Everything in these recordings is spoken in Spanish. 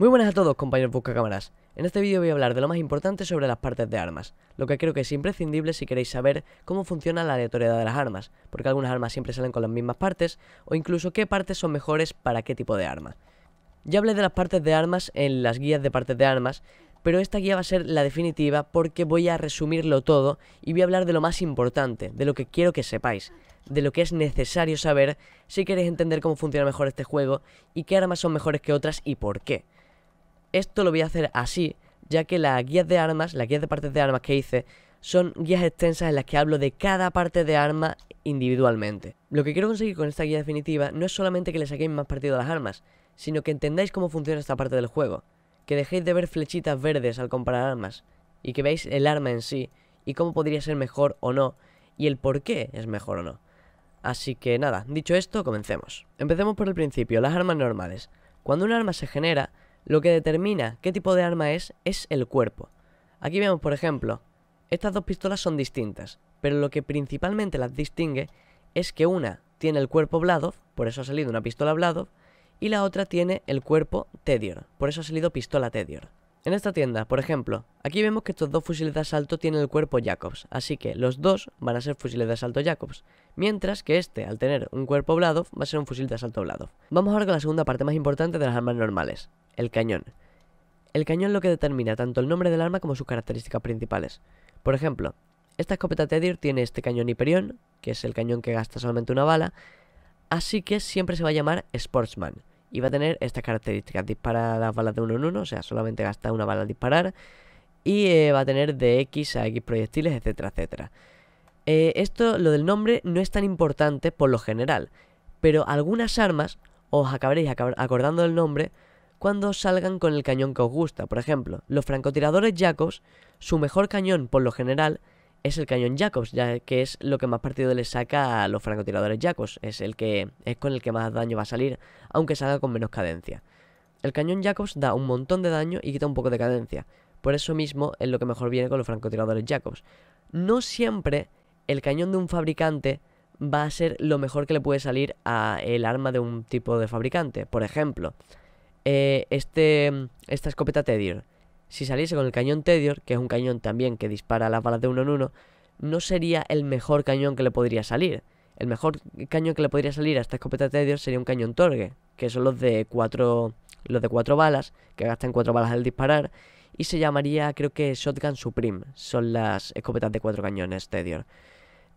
Muy buenas a todos compañeros cámaras. en este vídeo voy a hablar de lo más importante sobre las partes de armas, lo que creo que es imprescindible si queréis saber cómo funciona la aleatoriedad de las armas, porque algunas armas siempre salen con las mismas partes, o incluso qué partes son mejores para qué tipo de armas. Ya hablé de las partes de armas en las guías de partes de armas, pero esta guía va a ser la definitiva porque voy a resumirlo todo y voy a hablar de lo más importante, de lo que quiero que sepáis, de lo que es necesario saber si queréis entender cómo funciona mejor este juego y qué armas son mejores que otras y por qué. Esto lo voy a hacer así, ya que las guías de armas, las guías de partes de armas que hice, son guías extensas en las que hablo de cada parte de arma individualmente. Lo que quiero conseguir con esta guía definitiva no es solamente que le saquéis más partido a las armas, sino que entendáis cómo funciona esta parte del juego, que dejéis de ver flechitas verdes al comprar armas, y que veáis el arma en sí, y cómo podría ser mejor o no, y el por qué es mejor o no. Así que nada, dicho esto, comencemos. Empecemos por el principio, las armas normales. Cuando un arma se genera, lo que determina qué tipo de arma es es el cuerpo. Aquí vemos, por ejemplo, estas dos pistolas son distintas, pero lo que principalmente las distingue es que una tiene el cuerpo Vladov, por eso ha salido una pistola Vladov, y la otra tiene el cuerpo Tedior, por eso ha salido pistola Tedior. En esta tienda, por ejemplo, aquí vemos que estos dos fusiles de asalto tienen el cuerpo Jacobs, así que los dos van a ser fusiles de asalto Jacobs, mientras que este, al tener un cuerpo Vladov, va a ser un fusil de asalto Vladov. Vamos ahora con la segunda parte más importante de las armas normales, el cañón. El cañón lo que determina tanto el nombre del arma como sus características principales. Por ejemplo, esta escopeta Tedir tiene este cañón hiperión... que es el cañón que gasta solamente una bala, así que siempre se va a llamar Sportsman. Y va a tener estas características. Dispara las balas de uno en uno, o sea, solamente gasta una bala al disparar. Y eh, va a tener de X a X proyectiles, etcétera, etcétera. Eh, esto, lo del nombre, no es tan importante por lo general. Pero algunas armas, os acabaréis acordando del nombre cuando salgan con el cañón que os gusta. Por ejemplo, los francotiradores Jacobs, su mejor cañón por lo general es el cañón Jacobs, ya que es lo que más partido le saca a los francotiradores Jacobs, es el que es con el que más daño va a salir, aunque salga con menos cadencia. El cañón Jacobs da un montón de daño y quita un poco de cadencia. Por eso mismo es lo que mejor viene con los francotiradores Jacobs. No siempre el cañón de un fabricante va a ser lo mejor que le puede salir a el arma de un tipo de fabricante. Por ejemplo, eh, este, esta escopeta Tedior, si saliese con el cañón Tedior, que es un cañón también que dispara las balas de uno en uno, no sería el mejor cañón que le podría salir. El mejor cañón que le podría salir a esta escopeta Tedior sería un cañón Torgue, que son los de cuatro, los de cuatro balas, que gastan cuatro balas al disparar, y se llamaría, creo que Shotgun Supreme, son las escopetas de cuatro cañones Tedior.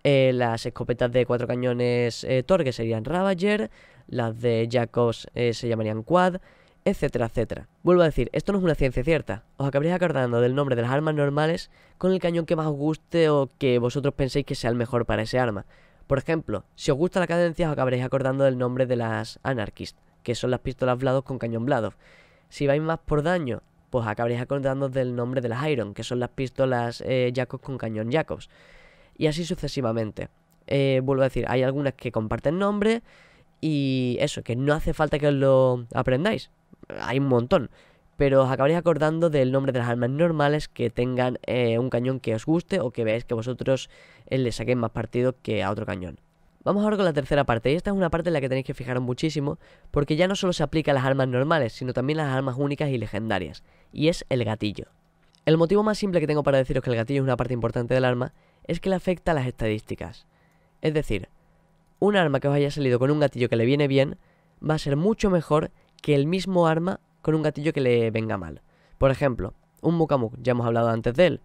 Eh, las escopetas de cuatro cañones eh, Torgue serían Ravager, las de Jacobs se llamarían Quad, etcétera, etcétera. Vuelvo a decir, esto no es una ciencia cierta. Os acabaréis acordando del nombre de las armas normales con el cañón que más os guste o que vosotros penséis que sea el mejor para ese arma. Por ejemplo, si os gusta la cadencia os acabaréis acordando del nombre de las Anarchist, que son las pistolas blados con cañón blados Si vais más por daño, pues acabaréis acordando del nombre de las Iron, que son las pistolas eh, Jacobs con cañón Jacobs. Y así sucesivamente. Eh, vuelvo a decir, hay algunas que comparten nombre y eso, que no hace falta que os lo aprendáis hay un montón. Pero os acabaréis acordando del nombre de las armas normales que tengan eh, un cañón que os guste o que veáis que vosotros eh, le saquéis más partido que a otro cañón. Vamos ahora con la tercera parte, y esta es una parte en la que tenéis que fijaros muchísimo, porque ya no solo se aplica a las armas normales, sino también a las armas únicas y legendarias, y es el gatillo. El motivo más simple que tengo para deciros que el gatillo es una parte importante del arma es que le afecta a las estadísticas. Es decir, un arma que os haya salido con un gatillo que le viene bien va a ser mucho mejor que el mismo arma con un gatillo que le venga mal. Por ejemplo, un Mukamuk, ya hemos hablado antes de él.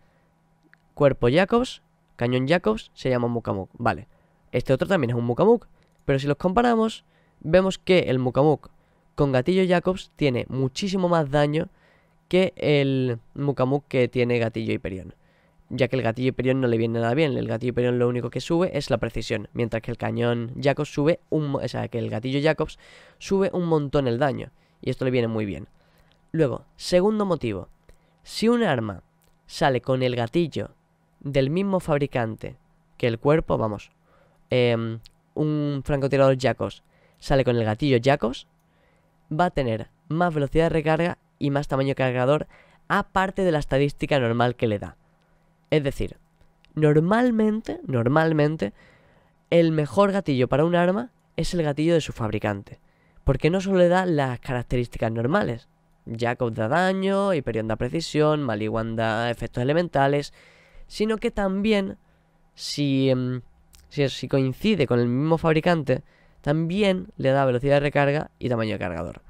Cuerpo Jacobs, cañón Jacobs, se llama Mukamuk, vale. Este otro también es un Mukamuk, pero si los comparamos, vemos que el Mukamuk con gatillo Jacobs tiene muchísimo más daño que el Mukamuk que tiene gatillo Hyperion ya que el gatillo perón no le viene nada bien. El gatillo perón lo único que sube es la precisión, mientras que el cañón Jacobs sube un... O sea, que el gatillo Jacobs sube un montón el daño, y esto le viene muy bien. Luego, segundo motivo, si un arma sale con el gatillo del mismo fabricante que el cuerpo, vamos, em, un francotirador Jacobs sale con el gatillo Jacobs, va a tener más velocidad de recarga y más tamaño cargador, aparte de la estadística normal que le da. Es decir, normalmente, normalmente, el mejor gatillo para un arma es el gatillo de su fabricante, porque no solo le da las características normales, Ya da daño, Hyperion da precisión, maliwanda efectos elementales, sino que también, em, si, coincide con el mismo fabricante, también le da velocidad de recarga y tamaño de cargador.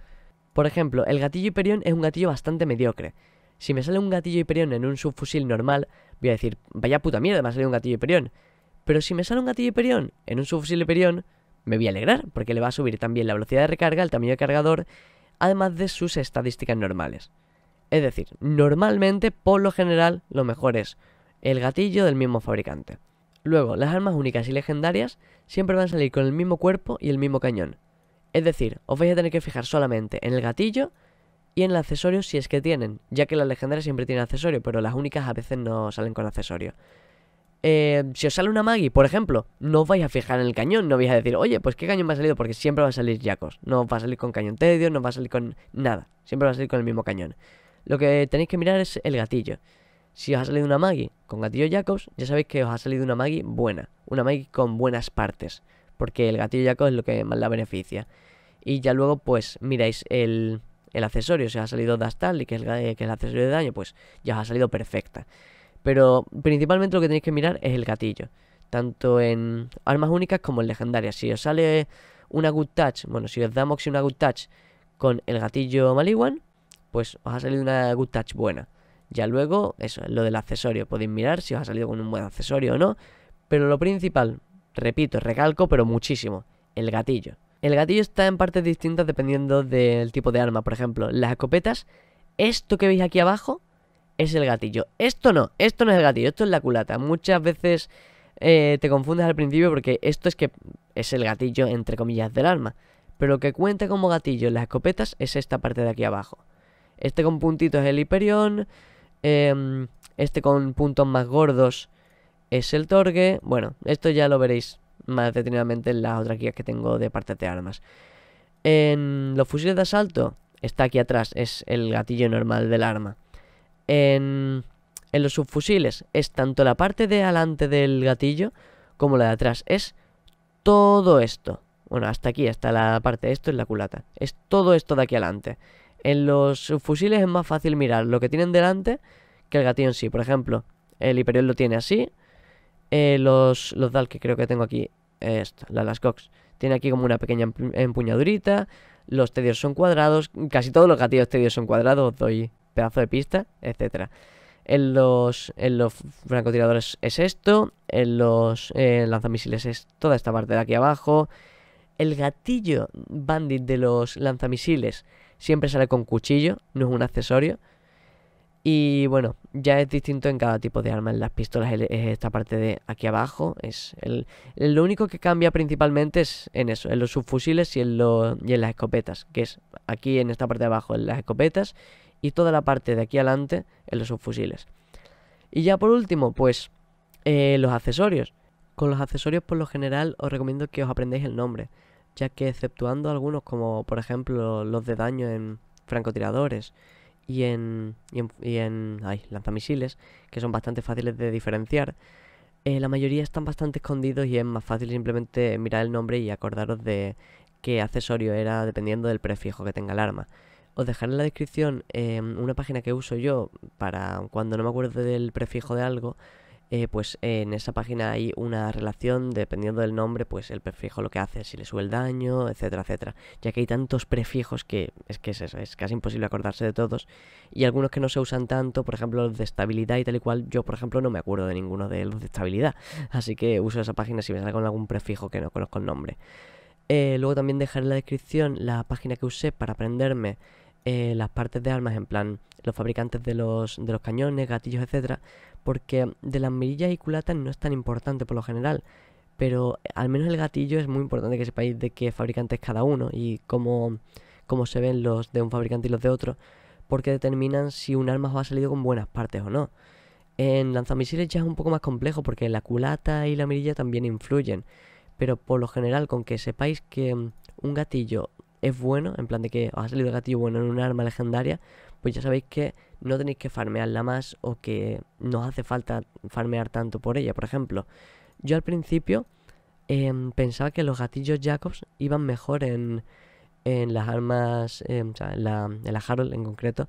Por ejemplo, el gatillo Hiperión es un gatillo bastante mediocre, si me sale un gatillo hiperión en un subfusil normal, voy a decir, vaya puta mierda, me ha salido un gatillo hiperión. Pero si me sale un gatillo hiperión en un subfusil hiperión, me voy a alegrar, porque le va a subir también la velocidad de recarga, el tamaño de cargador, además de sus estadísticas normales. Es decir, normalmente, por lo general, lo mejor es el gatillo del mismo fabricante. Luego, las armas únicas y legendarias siempre van a salir con el mismo cuerpo y el mismo cañón. Es decir, os vais a tener que fijar solamente en el gatillo y en el accesorio si es que tienen, ya que las legendarias siempre tienen accesorio, pero las únicas a veces no salen con accesorio. Eh, si os sale una Magi, por ejemplo, no os vais a fijar en el cañón, no vais a decir, oye, pues qué cañón me ha salido, porque siempre va a salir Jacos, no va a salir con cañón tedio, no va a salir con nada, siempre va a salir con el mismo cañón. Lo que tenéis que mirar es el gatillo. Si os ha salido una Magi con gatillo Jacobs, ya sabéis que os ha salido una Magi buena, una Magi con buenas partes, porque el gatillo Jacobs es lo que más la beneficia. Y ya luego, pues, miráis el, el accesorio, si os ha salido Dastal, que eh, que es el accesorio de daño, pues ya os ha salido perfecta. Pero principalmente lo que tenéis que mirar es el gatillo. Tanto en armas únicas como en legendarias. Si os sale una Good Touch, bueno, si os da una Good Touch con el gatillo Maliwan, pues os ha salido una Good Touch buena. Ya luego, eso, lo del accesorio. Podéis mirar si os ha salido con un buen accesorio o no. Pero lo principal, repito, recalco, pero muchísimo, el gatillo. El gatillo está en partes distintas dependiendo del tipo de arma. Por ejemplo, las escopetas, esto que veis aquí abajo es el gatillo. Esto no, esto no es el gatillo, esto es la culata. Muchas veces eh, te confundes al principio porque esto es que es el gatillo, entre comillas, del arma. Pero lo que cuenta como gatillo en las escopetas es esta parte de aquí abajo. Este con puntitos es el hiperión. Em, este con puntos más gordos es el torgue Bueno, esto ya lo veréis más detenidamente las otras guías que tengo de parte de armas. En los fusiles de asalto, está aquí atrás, es el gatillo normal del arma. En, en los subfusiles es tanto la parte de adelante del gatillo como la de atrás. Es todo esto. Bueno, hasta aquí, hasta la parte de esto es la culata. Es todo esto de aquí adelante. En los subfusiles es más fácil mirar lo que tienen delante que el gatillo en sí. Por ejemplo, el Hyperion lo tiene así. Eh, los, los DAL que creo que tengo aquí esto, la Cox. Tiene aquí como una pequeña empuñadurita. Los tedios son cuadrados. Casi todos los gatillos tedios son cuadrados. Doy pedazo de pista, etc En los, en los francotiradores es esto. En los eh, lanzamisiles es toda esta parte de aquí abajo. El gatillo bandit de los lanzamisiles siempre sale con cuchillo, no es un accesorio. Y bueno, ya es distinto en cada tipo de arma. En las pistolas es esta parte de aquí abajo. Es el, lo único que cambia principalmente es en eso, en los subfusiles y en, y en las escopetas. Que es aquí en esta parte de abajo, en las escopetas. Y toda la parte de aquí adelante, en los subfusiles. Y ya por último, pues eh, los accesorios. Con los accesorios por lo general os recomiendo que os aprendáis el nombre. Ya que exceptuando algunos como por ejemplo los de daño en francotiradores y en, y en, lanzamisiles, que son bastante fáciles de diferenciar. Eh, la mayoría están bastante escondidos y es más fácil simplemente mirar el nombre y acordaros de qué accesorio era dependiendo del prefijo que tenga el arma. Os dejaré en la descripción em, una página que uso yo para cuando no me acuerdo del prefijo de algo, eh, pues en esa página hay una relación, dependiendo del nombre, pues el prefijo lo que hace, si le sube el daño, etcétera, etcétera. Ya que hay tantos prefijos que es que es, es casi imposible acordarse de todos. Y algunos que no se usan tanto, por ejemplo los de estabilidad y tal y cual, yo por ejemplo no me acuerdo de ninguno de los de estabilidad. Así que uso esa página si me sale con algún prefijo que no conozco el nombre. Eh, luego también dejaré en la descripción la página que usé para aprenderme eh, las partes de armas, en plan los fabricantes de los, de los cañones, gatillos, etcétera, porque de las mirillas y culatas no es tan importante por lo general, pero al menos el gatillo es muy importante que sepáis de qué fabricante es cada uno y cómo, cómo se ven los de un fabricante y los de otro, porque determinan si un arma va ha salido con buenas partes o no. En lanzamisiles ya es un poco más complejo porque la culata y la mirilla también influyen, pero por lo general con que sepáis que un gatillo es bueno, en plan de que os ha salido el gatillo bueno en un arma legendaria, pues ya sabéis que no tenéis que farmearla más o que no hace falta farmear tanto por ella. Por ejemplo, yo al principio em, pensaba que los gatillos Jacobs iban mejor en, las armas, em, o sea, en la, en la Harold en concreto,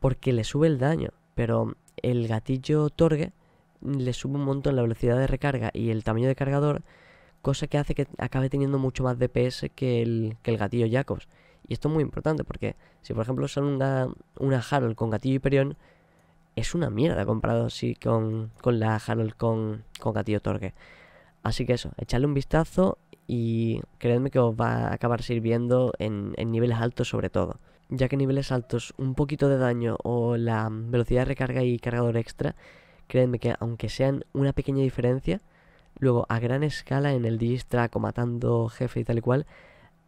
porque le sube el daño, pero el gatillo Torgue le sube un montón la velocidad de recarga y el tamaño de cargador cosa que hace que acabe teniendo mucho más DPS que el, que el gatillo Jacobs. Y esto es muy importante porque si por ejemplo son una, una Harold con gatillo Hyperion, es una mierda comparado así con, la Harold con, con gatillo Torque. Así que eso, echadle un vistazo y creedme que os va a acabar sirviendo en, en, niveles altos sobre todo. Ya que niveles altos un poquito de daño o la velocidad de recarga y cargador extra, creedme que aunque sean una pequeña diferencia, Luego, a gran escala en el distraco, matando jefe y tal y cual,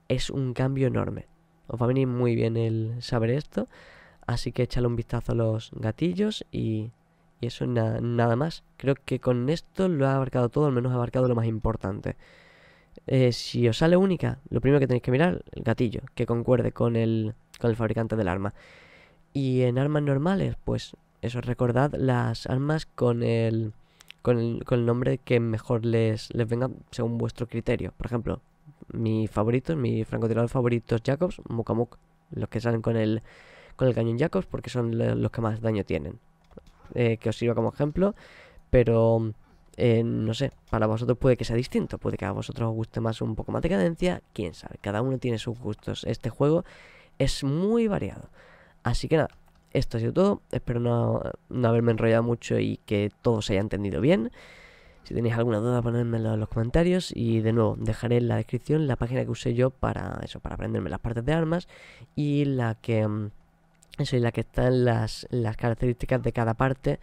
es un cambio enorme. Os va a venir muy bien el saber esto, así que échale un vistazo a los gatillos y, y eso nada más. Creo que con esto lo ha abarcado todo, al menos ha abarcado lo más importante. Eh, si os sale única, lo primero que tenéis que mirar, el gatillo, que concuerde con el, con el fabricante del arma. Y en armas normales, pues eso, recordad las armas con el con el, nombre que mejor les, venga según vuestro criterio. Por ejemplo, mi favorito, mi francotirador favorito es Jacobs, Mukamuk, los que salen con el, con el cañón Jacobs porque son los que más daño tienen. Eh, que os sirva como ejemplo, pero eh, no sé, para vosotros puede que sea distinto, puede que a vosotros os guste más un poco más de cadencia, quién sabe, cada uno tiene sus gustos. Este juego es muy variado. Así que nada, esto ha sido todo. Espero no, haberme enrollado mucho y que todo se haya entendido bien. Si tenéis alguna duda, ponedmelo en los comentarios. Y de nuevo, dejaré en la descripción la página que usé yo para eso, para aprenderme las partes de armas. Y la que. Mm, eso, la que están las, las características de cada parte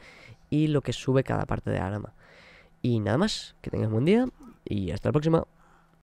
y lo que sube cada parte de arma. Y nada más, que tengáis buen día y hasta la próxima.